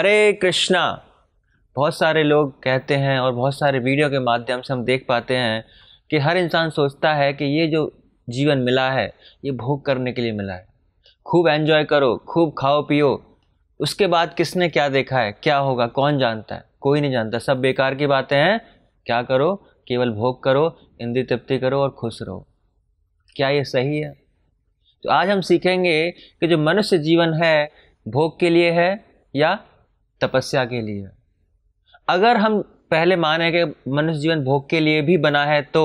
हरे कृष्णा बहुत सारे लोग कहते हैं और बहुत सारे वीडियो के माध्यम से हम देख पाते हैं कि हर इंसान सोचता है कि ये जो जीवन मिला है ये भोग करने के लिए मिला है खूब एंजॉय करो खूब खाओ पियो उसके बाद किसने क्या देखा है क्या होगा कौन जानता है कोई नहीं जानता सब बेकार की बातें हैं क्या करो केवल भोग करो इंद्री तृप्ति करो और खुश रहो क्या ये सही है तो आज हम सीखेंगे कि जो मनुष्य जीवन है भोग के लिए है या तपस्या के लिए अगर हम पहले माने कि मनुष्य जीवन भोग के लिए भी बना है तो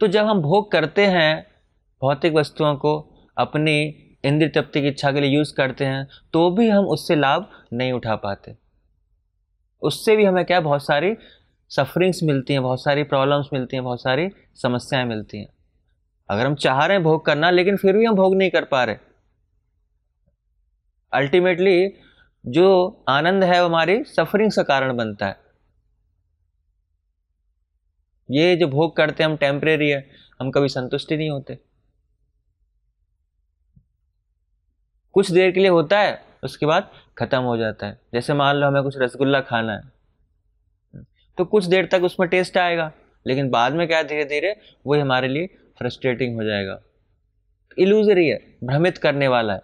तो जब हम भोग करते हैं भौतिक वस्तुओं को अपनी इंद्र तृप्ति की इच्छा के लिए यूज़ करते हैं तो भी हम उससे लाभ नहीं उठा पाते उससे भी हमें क्या बहुत सारी सफरिंग्स मिलती हैं बहुत सारी प्रॉब्लम्स मिलती हैं बहुत सारी समस्याएं मिलती हैं अगर हम चाह रहे हैं भोग करना लेकिन फिर भी हम भोग नहीं कर पा रहे अल्टीमेटली जो आनंद है वो हमारी सफरिंग का कारण बनता है ये जो भोग करते हैं हम टेम्परेरी है हम कभी संतुष्टि नहीं होते कुछ देर के लिए होता है उसके बाद खत्म हो जाता है जैसे मान लो हमें कुछ रसगुल्ला खाना है तो कुछ देर तक उसमें टेस्ट आएगा लेकिन बाद में क्या धीरे धीरे वही हमारे लिए फ्रस्ट्रेटिंग हो जाएगा इलूजरी है भ्रमित करने वाला है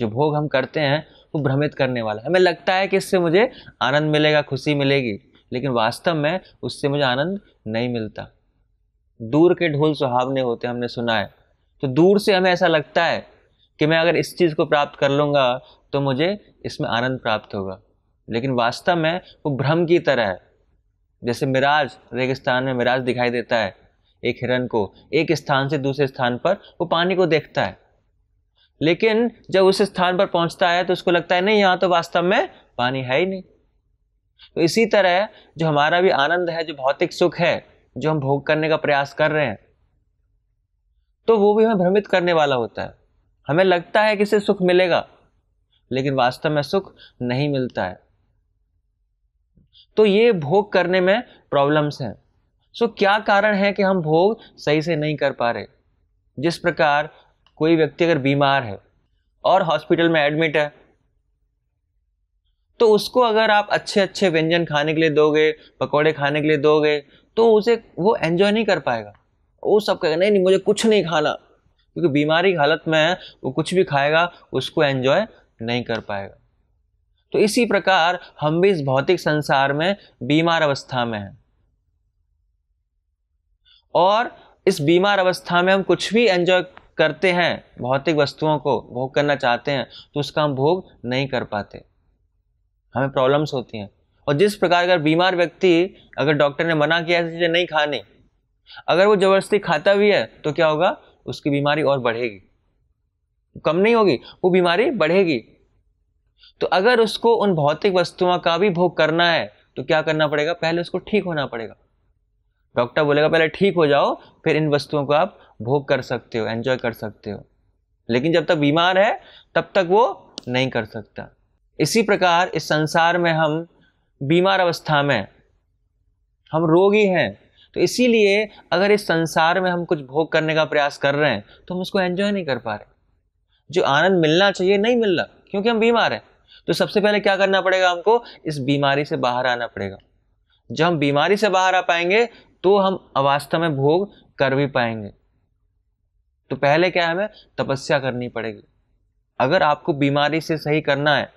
जो भोग हम करते हैं वो भ्रमित करने वाला है हमें लगता है कि इससे मुझे आनंद मिलेगा खुशी मिलेगी लेकिन वास्तव में उससे मुझे आनंद नहीं मिलता दूर के ढोल सुहावने होते हमने सुना है तो दूर से हमें ऐसा लगता है कि मैं अगर इस चीज़ को प्राप्त कर लूँगा तो मुझे इसमें आनंद प्राप्त होगा लेकिन वास्तव में वो भ्रम की तरह है जैसे मिराज रेगिस्तान में मिराज दिखाई देता है एक हिरन को एक स्थान से दूसरे स्थान पर वो पानी को देखता है लेकिन जब उस स्थान पर पहुंचता है तो उसको लगता है नहीं यहाँ तो वास्तव में पानी है ही नहीं तो इसी तरह जो हमारा भी आनंद है जो भौतिक सुख है जो हम भोग करने का प्रयास कर रहे हैं तो वो भी हमें भ्रमित करने वाला होता है हमें लगता है कि इसे सुख मिलेगा लेकिन वास्तव में सुख नहीं मिलता है तो ये भोग करने में प्रॉब्लम्स हैं सो क्या कारण है कि हम भोग सही से नहीं कर पा रहे जिस प्रकार कोई व्यक्ति अगर बीमार है और हॉस्पिटल में एडमिट है तो उसको अगर आप अच्छे अच्छे व्यंजन खाने के लिए दोगे पकौड़े खाने के लिए दोगे तो उसे वो एन्जॉय नहीं कर पाएगा वो सब कहेगा नहीं नहीं मुझे कुछ नहीं खाना क्योंकि बीमारी हालत में है वो कुछ भी खाएगा उसको एन्जॉय नहीं कर पाएगा तो इसी प्रकार हम भी इस भौतिक संसार में बीमार अवस्था में हैं और इस बीमार अवस्था में हम कुछ भी एंजॉय करते हैं भौतिक वस्तुओं को भोग करना चाहते हैं तो उसका हम भोग नहीं कर पाते हमें प्रॉब्लम्स होती हैं और जिस प्रकार अगर बीमार व्यक्ति अगर डॉक्टर ने मना किया ऐसी चीज़ें नहीं खाने अगर वो ज़बरदस्ती खाता भी है तो क्या होगा उसकी बीमारी और बढ़ेगी कम नहीं होगी वो बीमारी बढ़ेगी तो अगर उसको उन भौतिक वस्तुओं का भी भोग करना है तो क्या करना पड़ेगा पहले उसको ठीक होना पड़ेगा डॉक्टर बोलेगा पहले ठीक हो जाओ फिर इन वस्तुओं को आप भोग कर सकते हो एंजॉय कर सकते हो लेकिन जब तक बीमार है तब तक वो नहीं कर सकता इसी प्रकार इस संसार में हम बीमार अवस्था में हम रोगी हैं तो इसीलिए अगर इस संसार में हम कुछ भोग करने का प्रयास कर रहे हैं तो हम उसको एंजॉय नहीं कर पा रहे जो आनंद मिलना चाहिए नहीं मिल रहा क्योंकि हम बीमार हैं तो सबसे पहले क्या करना पड़ेगा हमको इस बीमारी से बाहर आना पड़ेगा जब हम बीमारी से बाहर आ पाएंगे तो हम अवास्था में भोग कर भी पाएंगे तो पहले क्या है हमें तपस्या करनी पड़ेगी अगर आपको बीमारी से सही करना है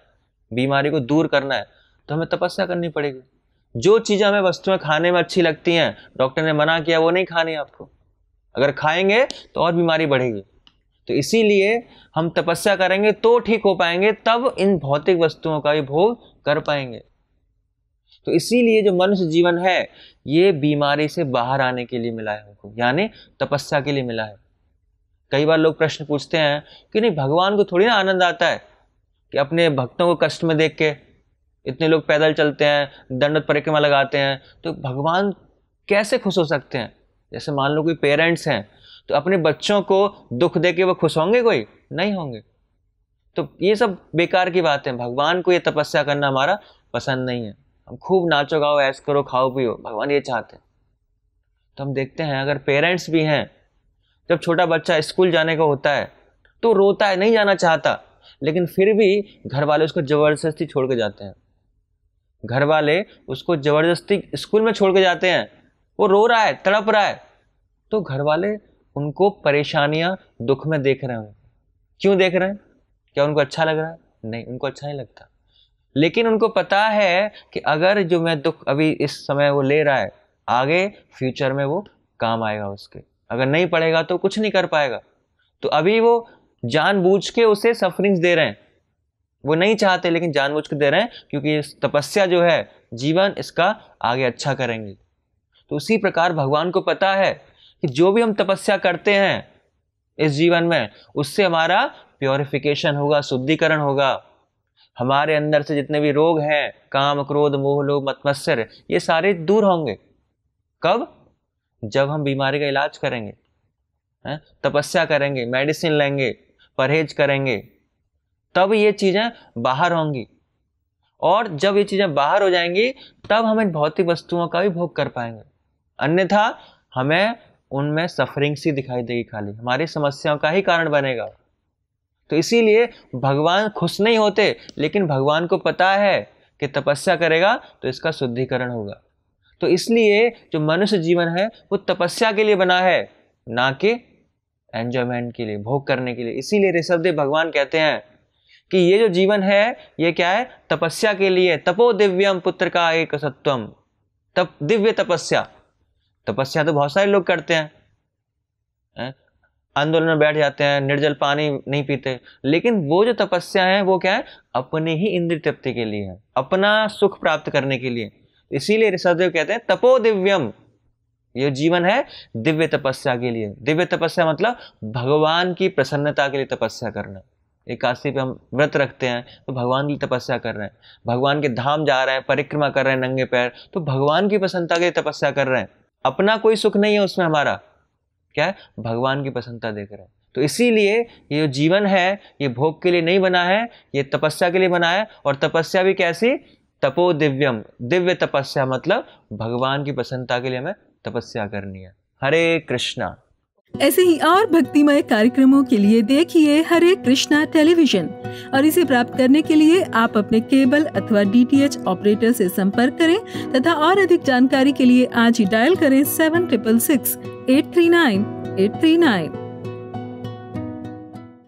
बीमारी को दूर करना है तो हमें तपस्या करनी पड़ेगी जो चीज़ें हमें वस्तुएं खाने में अच्छी लगती हैं डॉक्टर ने मना किया वो नहीं खानी आपको अगर खाएंगे तो और बीमारी बढ़ेगी तो इसीलिए हम तपस्या करेंगे तो ठीक हो पाएंगे तब इन भौतिक वस्तुओं का भी भोग कर पाएंगे तो इसीलिए जो मनुष्य जीवन है ये बीमारी से बाहर आने के लिए मिला है हमको यानी तपस्या के लिए मिला है कई बार लोग प्रश्न पूछते हैं कि नहीं भगवान को थोड़ी ना आनंद आता है कि अपने भक्तों को कष्ट में देख के इतने लोग पैदल चलते हैं दंडत परिक्रमा लगाते हैं तो भगवान कैसे खुश हो सकते हैं जैसे मान लो कोई पेरेंट्स हैं तो अपने बच्चों को दुख दे के वो खुश होंगे कोई नहीं होंगे तो ये सब बेकार की बात है भगवान को ये तपस्या करना हमारा पसंद नहीं है हम खूब नाचो गाओ ऐश करो खाओ पियो भगवान ये चाहते हैं तो हम देखते हैं अगर पेरेंट्स भी हैं जब छोटा बच्चा स्कूल जाने का होता है तो रोता है नहीं जाना चाहता लेकिन फिर भी घर वाले उसको ज़बरदस्ती छोड़ के जाते हैं घर वाले उसको ज़बरदस्ती स्कूल में छोड़ के जाते हैं वो रो रहा है तड़प रहा है तो घर वाले उनको परेशानियाँ दुख में देख रहे हैं क्यों देख रहे हैं क्या उनको अच्छा लग रहा है नहीं उनको अच्छा नहीं लगता लेकिन उनको पता है कि अगर जो मैं दुख अभी इस समय वो ले रहा है आगे फ्यूचर में वो काम आएगा उसके अगर नहीं पढ़ेगा तो कुछ नहीं कर पाएगा तो अभी वो जानबूझ के उसे सफरिंग्स दे रहे हैं वो नहीं चाहते लेकिन जानबूझ के दे रहे हैं क्योंकि तपस्या जो है जीवन इसका आगे अच्छा करेंगे तो उसी प्रकार भगवान को पता है कि जो भी हम तपस्या करते हैं इस जीवन में उससे हमारा प्योरिफिकेशन होगा शुद्धिकरण होगा हमारे अंदर से जितने भी रोग हैं काम क्रोध मोह लोभ मतमत्सर ये सारे दूर होंगे कब जब हम बीमारी का इलाज करेंगे है? तपस्या करेंगे मेडिसिन लेंगे परहेज करेंगे तब ये चीज़ें बाहर होंगी और जब ये चीज़ें बाहर हो जाएंगी तब हम इन भौतिक वस्तुओं का भी भोग कर पाएंगे अन्यथा हमें उनमें सफरिंग सी दिखाई देगी खाली हमारी समस्याओं का ही कारण बनेगा तो इसीलिए भगवान खुश नहीं होते लेकिन भगवान को पता है कि तपस्या करेगा तो इसका शुद्धिकरण होगा तो इसलिए जो मनुष्य जीवन है वो तपस्या के लिए बना है ना कि एंजॉयमेंट के लिए भोग करने के लिए इसीलिए ऋषभदेव भगवान कहते हैं कि ये जो जीवन है ये क्या है तपस्या के लिए तपो दिव्यम पुत्र का एक सत्वम तप दिव्य तपस्या तपस्या तो बहुत सारे लोग करते हैं आंदोलन में बैठ जाते हैं निर्जल पानी नहीं पीते लेकिन वो जो तपस्या है वो क्या है अपनी ही इंद्र तृप्ति के लिए है अपना सुख प्राप्त करने के लिए इसीलिए ऋषभदेव कहते हैं तपो दिव्यम ये जीवन है दिव्य तपस्या के लिए दिव्य तपस्या मतलब भगवान की प्रसन्नता के लिए तपस्या करना एकादशी पे हम व्रत रखते हैं तो भगवान की तपस्या कर रहे हैं भगवान के धाम जा रहे हैं परिक्रमा कर रहे हैं नंगे पैर तो भगवान की प्रसन्नता के लिए तपस्या कर रहे हैं अपना कोई सुख नहीं है उसमें हमारा क्या है भगवान की प्रसन्नता देख रहे हैं तो इसीलिए ये जीवन है ये भोग के लिए नहीं बना है ये तपस्या के लिए बना है और तपस्या भी कैसी तपो दिव्यम दिव्य तपस्या मतलब भगवान की प्रसन्नता के लिए हमें तपस्या करनी है हरे कृष्णा ऐसे ही और भक्तिमय कार्यक्रमों के लिए देखिए हरे कृष्णा टेलीविजन और इसे प्राप्त करने के लिए आप अपने केबल अथवा डीटीएच ऑपरेटर से संपर्क करें तथा और अधिक जानकारी के लिए आज ही डायल करें seven triple six eight three nine eight three nine